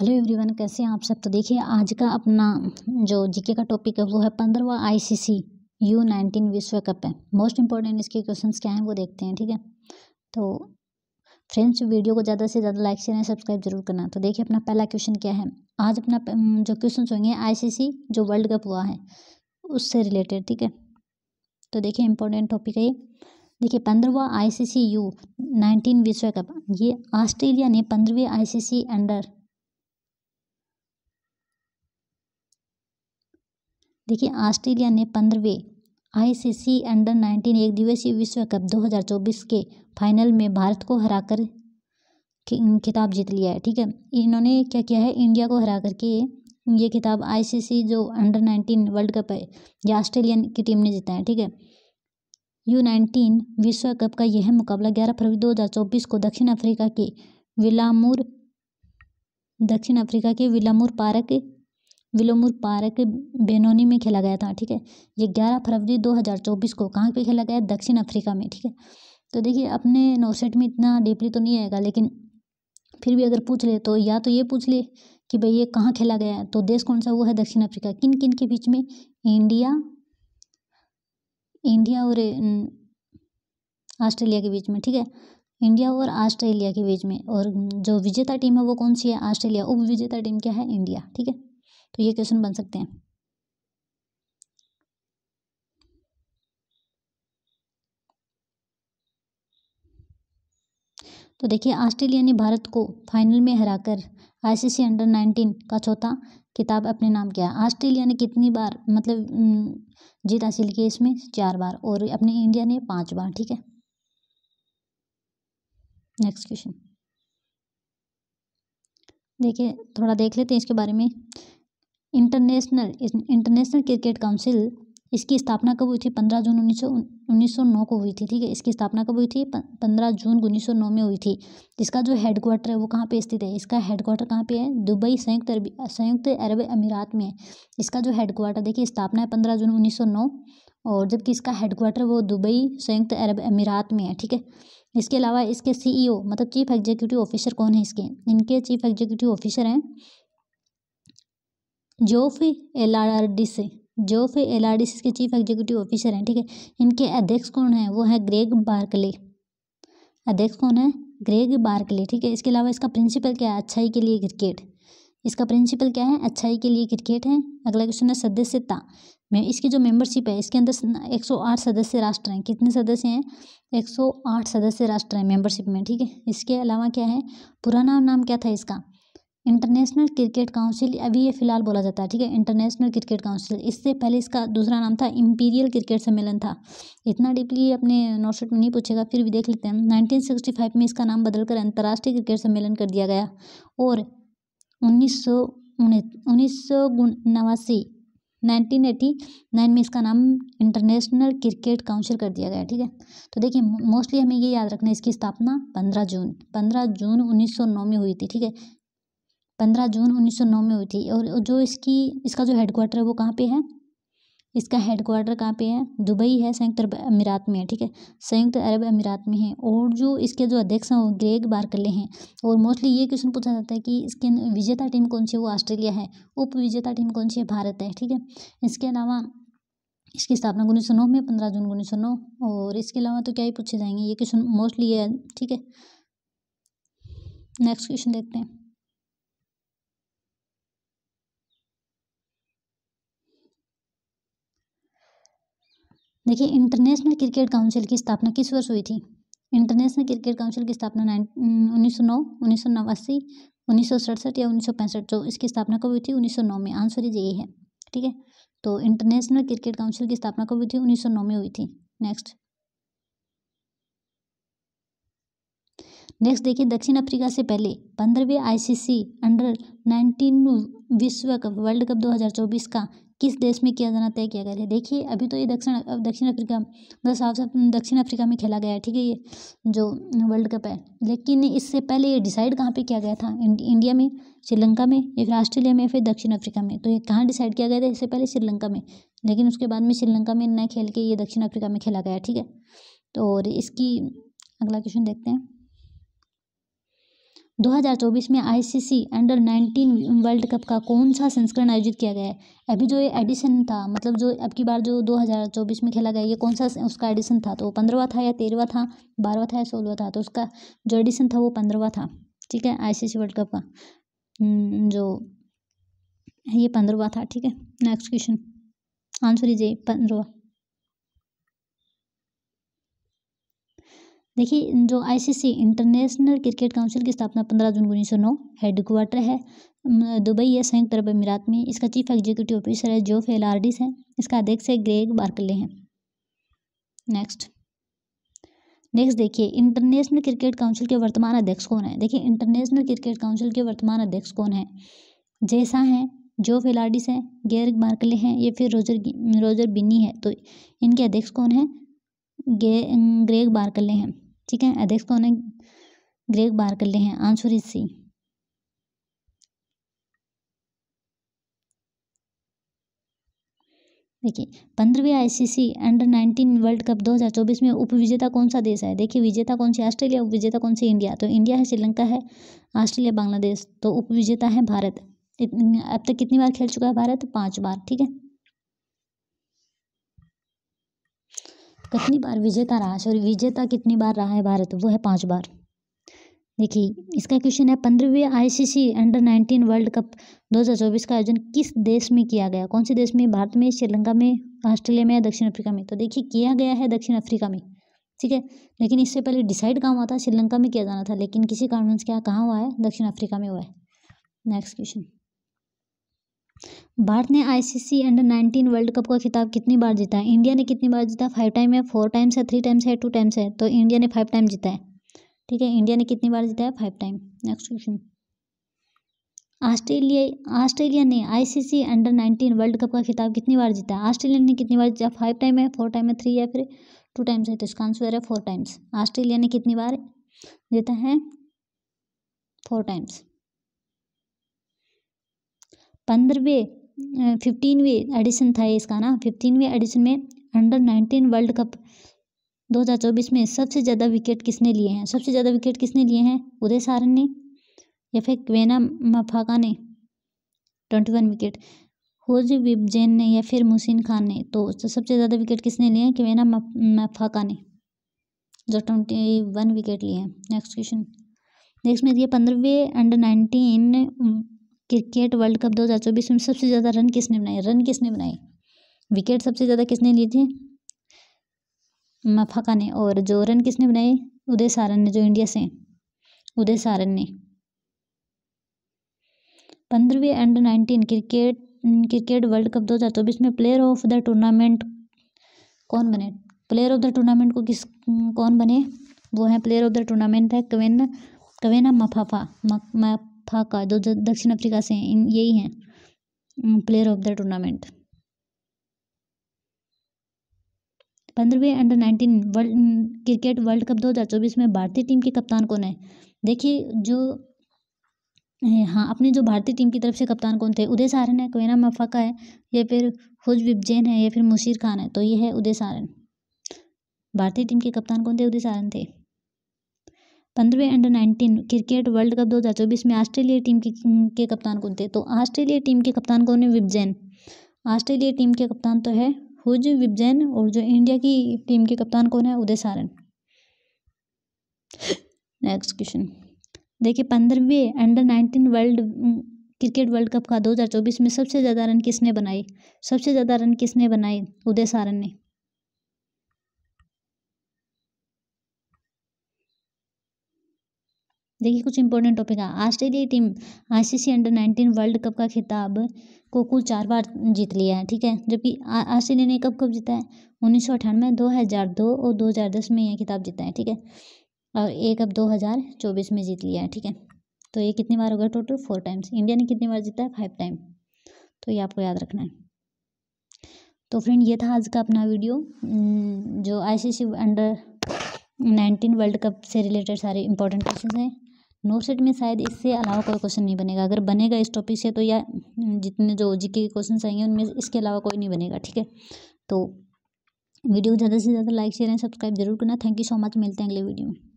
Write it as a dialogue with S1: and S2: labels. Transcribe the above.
S1: hello everyone कैसे हैं आप सब तो देखिए आज का अपना जो जीके का टॉपिक है वो है पंद्रवा आईसीसी यू नाइनटीन विश्व कप है मोस्ट इंपॉर्टेंट इसके क्वेश्चन क्या हैं वो देखते हैं ठीक है तो फ्रेंड्स वीडियो को ज़्यादा से ज़्यादा लाइक शेयर सब्सक्राइब जरूर करना तो देखिए अपना पहला क्वेश्चन क्या है आज अपना जो क्वेश्चन होंगे आई जो वर्ल्ड कप हुआ है उससे रिलेटेड ठीक है तो देखिए इंपॉर्टेंट टॉपिक है ये देखिए पंद्रवा सी यू नाइनटीन विश्व कप ये ऑस्ट्रेलिया ने पंद्रहवें आई सी सी अंडर देखिए ऑस्ट्रेलिया ने पंद्रहवें आईसीसी अंडर नाइनटीन एक दिवसीय विश्व कप 2024 के फाइनल में भारत को हराकर खिताब जीत लिया है ठीक है इन्होंने क्या किया है इंडिया को हरा करके ये खिताब आईसीसी जो अंडर नाइनटीन वर्ल्ड कप है ये ऑस्ट्रेलियन की टीम ने जीता है ठीक है यू नाइनटीन विश्व कप का यह मुकाबला ग्यारह फरवरी चौबीस को दक्षिण अफ्रीका के विलामूर दक्षिण अफ्रीका के Willowmoore park Willowmoore park Benoni में खेला गया था ठीक है ये ग्यारह फरवरी दो हज़ार चौबीस को कहाँ पे खेला गया दक्षिण अफ्रीका में ठीक है तो देखिए अपने नौसेट में इतना डीपली तो नहीं आएगा लेकिन फिर भी अगर पूछ ले तो या तो ये पूछ ले कि भाई ये कहाँ खेला गया है तो देश कौन सा वो है दक्षिण अफ्रीका किन किन के बीच में इंडिया इंडिया और ऑस्ट्रेलिया के बीच में ठीक है इंडिया और ऑस्ट्रेलिया के बीच में और जो विजेता टीम है वो कौन सी है ऑस्ट्रेलिया उप विजेता टीम क्या है इंडिया ठीक है तो ये क्वेश्चन बन सकते हैं तो देखिए ऑस्ट्रेलिया ने भारत को फाइनल में हराकर आईसीसी अंडर नाइनटीन का चौथा किताब अपने नाम किया ऑस्ट्रेलिया ने कितनी बार मतलब जीत हासिल की इसमें चार बार और अपने इंडिया ने पांच बार ठीक है नेक्स्ट क्वेश्चन देखिए थोड़ा देख लेते हैं इसके बारे में इंटरनेशनल इंटरनेशनल क्रिकेट काउंसिल इसकी स्थापना कब हुई थी पंद्रह जून उन्नीस सौ उन्नीस सौ नौ को हुई थी ठीक है इसकी स्थापना कब हुई थी पंद्रह जून उन्नीस सौ नौ में हुई थी इसका जो हेडक्वार्टर है वो कहाँ पे स्थित है इसका हेडक्वार्टर कहाँ पे है दुबई संयुक्त अरब संयुक्त अरब अमीरात में है इसका जो हेडक्वार्टर देखिए स्थापना है पंद्रह जून उन्नीस सौ नौ और जबकि इसका हेडक्वार्टर वो दुबई संयुक्त अरब अमीरात में है ठीक है इसके अलावा इसके सीईओ e मतलब चीफ एग्जीक्यूटिव ऑफिसर कौन है इसके इनके चीफ एग्जीक्यूटिव ऑफिसर हैं जोफी आर जोफ सी के चीफ एग्जीक्यूटिव ऑफिसर हैं ठीक है इनके अध्यक्ष कौन है वो है ग्रेग बार्कले अध्यक्ष कौन है ग्रेग बार्कले ठीक है इसके अलावा इसका प्रिंसिपल क्या है अच्छाई के लिए क्रिकेट इसका प्रिंसिपल क्या है अच्छाई के लिए क्रिकेट है अगला क्वेश्चन है सदस्यता में इसकी जो मेंबरशिप है इसके अंदर एक सौ आठ सदस्य राष्ट्र हैं कितने सदस्य हैं एक सौ आठ सदस्य राष्ट्र हैं मेंबरशिप में ठीक है इसके अलावा क्या है पुराना नाम क्या था इसका इंटरनेशनल क्रिकेट काउंसिल अभी ये फ़िलहाल बोला जाता है ठीक है इंटरनेशनल क्रिकेट काउंसिल इससे पहले इसका दूसरा नाम था इम्पीरियल क्रिकेट सम्मेलन था इतना डीपली अपने नोटशीट में नहीं पूछेगा फिर भी देख लेते हैं 1965 में इसका नाम बदलकर अंतर्राष्ट्रीय क्रिकेट सम्मेलन कर दिया गया और उन्नीस सौ उन्नीस सौ नवासी नाइनटीन एटी नाइन में इसका नाम इंटरनेशनल क्रिकेट काउंसिल कर दिया गया ठीक है तो देखिए मोस्टली हमें ये याद रखना है इसकी स्थापना पंद्रह जून पंद्रह जून उन्नीस सौ नौ में हुई थी ठीक है पंद्रह जून उन्नीस सौ नौ में हुई थी और जो इसकी इसका जो हेडक्वार्टर है वो कहाँ पे है इसका हेडक्वार्टर कहाँ पे है दुबई है संयुक्त अरब अमीरात में है ठीक है संयुक्त अरब अमीरात में है और जो इसके जो अध्यक्ष हैं वो ग्रेग बार्कले हैं और मोस्टली ये क्वेश्चन पूछा जाता है कि इसके विजेता टीम कौन सी है वो ऑस्ट्रेलिया है उप विजेता टीम कौन सी है भारत है ठीक है इसके अलावा इसकी स्थापना उन्नीस सौ नौ में पंद्रह जून उन्नीस सौ नौ और इसके अलावा तो क्या ही पूछे जाएंगे ये क्वेश्चन मोस्टली है ठीक है नेक्स्ट क्वेश्चन देखते हैं देखिए इंटरनेशनल क्रिकेट काउंसिल की स्थापना किस वर्ष हुई थी इंटरनेशनल क्रिकेट काउंसिल की स्थापना नाइन उन्नीस सौ नौ उन्नीस सौ नवासी उन्नीस सौ सड़सठ या उन्नीस सौ पैंसठ जो इसकी स्थापना कब हुई थी उन्नीस सौ नौ में आंसर इज यही है ठीक है तो इंटरनेशनल क्रिकेट काउंसिल की स्थापना कब हुई थी उन्नीस सौ नौ में हुई थी नेक्स्ट नेक्स्ट देखिए दक्षिण अफ्रीका से पहले पंद्रहवें आईसीसी अंडर नाइनटीन विश्व कप वर्ल्ड कप 2024 का किस देश में किया जाना तय किया गया है देखिए अभी तो ये दक्षिण दक्षिण अफ्रीका मतलब साफ साफ दक्षिण अफ्रीका में खेला गया है ठीक है ये जो वर्ल्ड कप है लेकिन इससे पहले ये डिसाइड कहाँ पे किया गया था इंडिया में श्रीलंका में या फिर ऑस्ट्रेलिया में फिर दक्षिण अफ्रीका में तो ये कहाँ डिसाइड किया गया था इससे पहले श्रीलंका में लेकिन उसके बाद में श्रीलंका में न खेल के ये दक्षिण अफ्रीका में खेला गया ठीक है तो और इसकी अगला क्वेश्चन देखते हैं 2024 में आईसीसी अंडर 19 वर्ल्ड कप का कौन सा संस्करण आयोजित किया गया है अभी जो ये एडिशन था मतलब जो अब की बार जो 2024 में खेला गया ये कौन सा उसका एडिशन था तो पंद्रहवा था या तेरहवा था बारहवा था या सोलहवा था तो उसका जो एडिशन था वो पंद्रहवा था ठीक है आईसीसी वर्ल्ड कप का हम्म, जो ये पंद्रहवा था ठीक है नेक्स्ट क्वेश्चन आंसर लीजिए पंद्रवा पंद्रहवा देखिए जो आईसीसी इंटरनेशनल क्रिकेट काउंसिल की स्थापना पंद्रह जून उन्नीस सौ नौ हेडक्वार्टर है दुबई है संयुक्त अरब अमीरात में इसका चीफ एग्जीक्यूटिव ऑफिसर है जो आरडिस है इसका अध्यक्ष है ग्रेग बार्कले हैं नेक्स्ट नेक्स्ट देखिए इंटरनेशनल क्रिकेट काउंसिल के वर्तमान अध्यक्ष कौन है देखिए इंटरनेशनल क्रिकेट काउंसिल के वर्तमान अध्यक्ष कौन है जैसा हैं जो फेलाडिस हैं गेरग मार्कले हैं या फिर रोजर रोजर बिनी है तो इनके अध्यक्ष कौन है गे ग्रेग बार्कले हैं ठीक है अध्यक्ष को उन्हें कर ले हैं आंसर इज सी देखिए पंद्रहवीं ICC under nineteen world cup 2024 में उप विजेता कौन सा देश है देखिए विजेता कौन सी ऑस्ट्रेलिया उप विजेता कौन सी इंडिया तो इंडिया है श्रीलंका है ऑस्ट्रेलिया बांग्लादेश तो उप विजेता है भारत अब तक कितनी बार खेल चुका है भारत पांच बार ठीक है कितनी बार विजेता रहा सॉरी विजेता कितनी बार रहा है भारत वो है पाँच बार देखिए इसका क्वेश्चन है पंद्रहवें ICC under nineteen world cup 2024 का आयोजन किस देश में किया गया कौन से देश में भारत में श्रीलंका में ऑस्ट्रेलिया में या दक्षिण अफ्रीका में तो देखिए किया गया है दक्षिण अफ्रीका में ठीक है लेकिन इससे पहले डिसाइड कहाँ हुआ था श्रीलंका में किया जाना था लेकिन किसी कारण से क्या कहाँ हुआ है दक्षिण अफ्रीका में हुआ है नेक्स्ट क्वेश्चन भारत ने ICC under nineteen world cup का खिताब कितनी बार जीता है इंडिया ने कितनी बार जीता फाइव टाइम है फोर टाइम्स है थ्री टाइम्स है टू टाइम्स है तो इंडिया ने फाइव टाइम जीता है ठीक है इंडिया ने कितनी बार जीता है five time next question Australia Australia ने ICC under nineteen world cup का खिताब कितनी बार जीता है ऑस्ट्रेलिया ने कितनी बार जीता फाइव टाइम है फोर टाइम है थ्री या फिर टू टाइम्स है तो इसका आंसर है फोर टाइम्स ऑस्ट्रेलिया ने कितनी बार जीता है फोर टाइम्स पंद्रहवें फिफ्टीनवें एडिशन था इसका ना फिफ्टीनवें एडिशन में अंडर नाइनटीन वर्ल्ड कप 2024 में सबसे ज़्यादा विकेट किसने लिए हैं सबसे ज़्यादा विकेट किसने लिए हैं उदय सारन ने या फिर क्वेना मफाका ने twenty one wicket Hugh Weibgen ने या फिर मोहसिन खान ने तो सबसे ज़्यादा विकेट किसने लिए हैं क्वेना मफाका ने जो ट्वेंटी वन विकेट लिए हैं नेक्स्ट क्वेश्चन नेक्स्ट में दिए पंद्रहवें under nineteen cricket world cup दो हजार चौबीस में सबसे ज़्यादा रन किसने बनाए रन किसने बनाए विकेट सबसे ज़्यादा किसने लिए थे मफाका ने और जो रन किसने बनाए उदय सारन ने जो इंडिया से उदय सारन ने पंद्रहवीं under nineteen cricket cricket world cup दो हजार चौबीस में प्लेयर ऑफ द टूर्नामेंट कौन बने प्लेयर ऑफ द टूर्नामेंट को किस कौन बने वो हैं प्लेयर ऑफ द टूर्नामेंट है कवेना कवेना मफाफा म, म, थाका जो दक्षिण अफ्रीका से हैं यही हैं प्लेयर ऑफ द टूर्नामेंट पंद्रहवें under nineteen world cricket world cup दो हजार चौबीस में भारतीय टीम के कप्तान कौन है देखिए जो हाँ अपनी जो भारतीय टीम की तरफ से कप्तान कौन थे उदय सारन है कोयना मफाका है या फिर हुज विपजैन है या फिर मुशीर खान है तो ये है उदय सारन भारतीय टीम के कप्तान कौन थे उदय सारन थे पंद्रहवें under nineteen cricket world cup दो हज़ार चौबीस में ऑस्ट्रेलिया टीम के, के कप्तान कौन थे तो ऑस्ट्रेलिया टीम के कप्तान कौन है विबजैन ऑस्ट्रेलिया टीम के कप्तान तो है हुज विबजैन और जो इंडिया की टीम के कप्तान कौन है उदय सारन नेक्स्ट क्वेश्चन देखिए पंद्रहवें under nineteen world cricket world cup का चौबीस में सबसे ज़्यादा रन किसने बनाए सबसे ज़्यादा रन किसने बनाए उदय सारन ने देखिए कुछ इंपॉर्टेंट टॉपिक है Australia team ICC under nineteen world cup का खिताब को कुल चार बार जीत लिया है ठीक है जबकि ऑस्ट्रेलिया ने कब कब जीता है उन्नीस सौ अठानवे दो हज़ार दो और दो हज़ार दस में यह खिताब जीता है ठीक है और एक अब दो हज़ार चौबीस में जीत लिया है ठीक है तो ये कितनी बार होगा टोटल फोर टाइम्स इंडिया ने कितनी बार जीता है फाइव टाइम तो ये आपको याद रखना है तो फ्रेंड ये था आज का अपना वीडियो जो ICC under nineteen world cup से रिलेटेड सारे इंपॉर्टेंट क्वेश्चन हैं नोट सेट में शायद इससे अलावा कोई क्वेश्चन नहीं बनेगा अगर बनेगा इस टॉपिक से तो या जितने जो जी के क्वेश्चन आएंगे उनमें इसके अलावा कोई नहीं बनेगा ठीक है तो वीडियो को ज़्यादा से ज़्यादा लाइक शेयर एंड सब्सक्राइब जरूर करना थैंक यू सो मच मिलते हैं अगले वीडियो में